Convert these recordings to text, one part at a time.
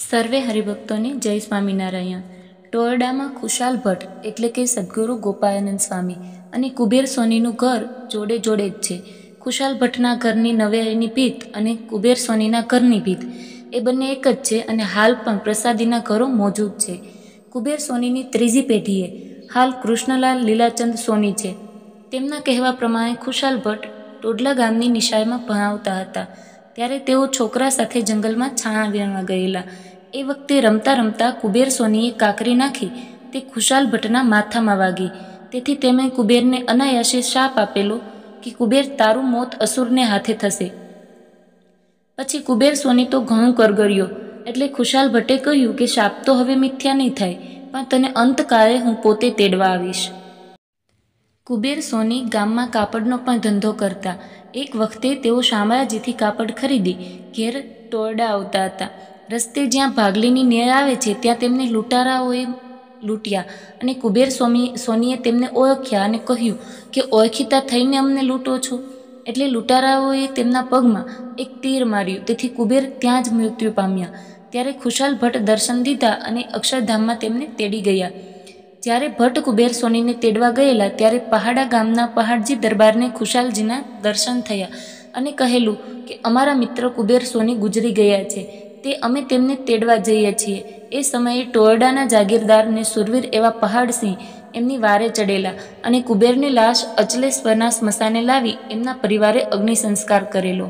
સર્વે હરિભક્તોને જય સ્વામિનારાયણ ટોરડામાં ખુશાલ ભટ્ટ એટલે કે સદગુરુ ગોપાલનંદ સ્વામી અને કુબેર સોનીનું ઘર જોડે જોડે જ છે ખુશાલ ભટ્ટના ઘરની નવેરીની ભીત અને કુબેર સોનીના ઘરની ભીત એ બંને એક જ છે અને હાલ પણ પ્રસાદીના ઘરો મોજૂદ છે કુબેર સોનીની ત્રીજી પેઢીએ હાલ કૃષ્ણલાલ લીલાચંદ સોની છે તેમના કહેવા પ્રમાણે ખુશાલ ભટ્ટ ટોડલા ગામની નિશાળમાં ભણાવતા હતા ત્યારે તેઓ છોકરા સાથે જંગલમાં છાણા વીણવા ગયેલા એ વખતે રમતા રમતા કુબેર સોનીએ કાકરી નાખી તે ખુશાલ ભટ્ટના માથામાં વાગી તેથી તેમણે કુબેરને અનાયાસે શાપ આપેલો કે કુબેર તારું મોત અસુરને હાથે થશે પછી કુબેર સોની તો ઘણું કરગર્યો એટલે ખુશાલ ભટ્ટે કહ્યું કે શાપ તો હવે મિથ્યા નહીં થાય પણ તને અંતકાળે હું પોતે તેડવા આવીશ કુબેર સોની ગામમાં કાપડનો પણ ધંધો કરતા એક વખતે તેઓ શામળાજીથી કાપડ ખરીદી ઘેર ટોરડા આવતા હતા રસ્તે જ્યાં ભાગલીની નેર આવે છે ત્યાં તેમને લૂંટારાઓએ લૂંટ્યા અને કુબેર સ્વામી સોનીએ તેમને ઓળખ્યા અને કહ્યું કે ઓળખીતા થઈને અમને લૂંટો છો એટલે લૂંટારાઓએ તેમના પગમાં એક તીર માર્યું તેથી કુબેર ત્યાં જ મૃત્યુ પામ્યા ત્યારે ખુશાલ ભટ્ટ દર્શન દીધા અને અક્ષરધામમાં તેમને તેડી ગયા જ્યારે ભટ્ટ કુબેર સોનીને તેડવા ગયેલા ત્યારે પહાડા ગામના પહાડજી દરબારને ખુશાલજીના દર્શન થયા અને કહેલું કે અમારા મિત્ર કુબેર સોની ગુજરી ગયા છે તે અમે તેમને તેડવા જઈએ છીએ એ સમયે ટોયડાના જાગીરદારને સુરવીર એવા પહાડસિંહ એમની વારે ચડેલા અને કુબેરની લાશ અચલેશ્વરના સ્મશાને લાવી એમના પરિવારે અગ્નિસંસ્કાર કરેલો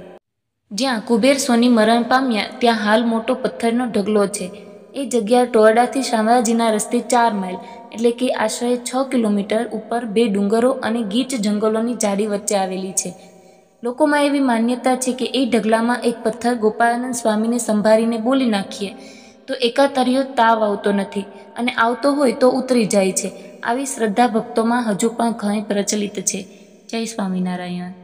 જ્યાં કુબેર સોની મરણ પામ્યા ત્યાં હાલ મોટો પથ્થરનો ઢગલો છે એ જગ્યા ટોરડાથી શામળાજીના રસ્તે ચાર માઇલ એટલે કે આશરે છ કિલોમીટર ઉપર બે ડુંગરો અને ગીચ જંગલોની જાડી વચ્ચે આવેલી છે લોકોમાં એવી માન્યતા છે કે એ ઢગલામાં એક પથ્થર ગોપાળાનંદ સ્વામીને સંભાળીને બોલી નાખીએ તો એકાતરીઓ તાવ આવતો નથી અને આવતો હોય તો ઉતરી જાય છે આવી શ્રદ્ધા ભક્તોમાં હજુ પણ ઘણી પ્રચલિત છે જય સ્વામિનારાયણ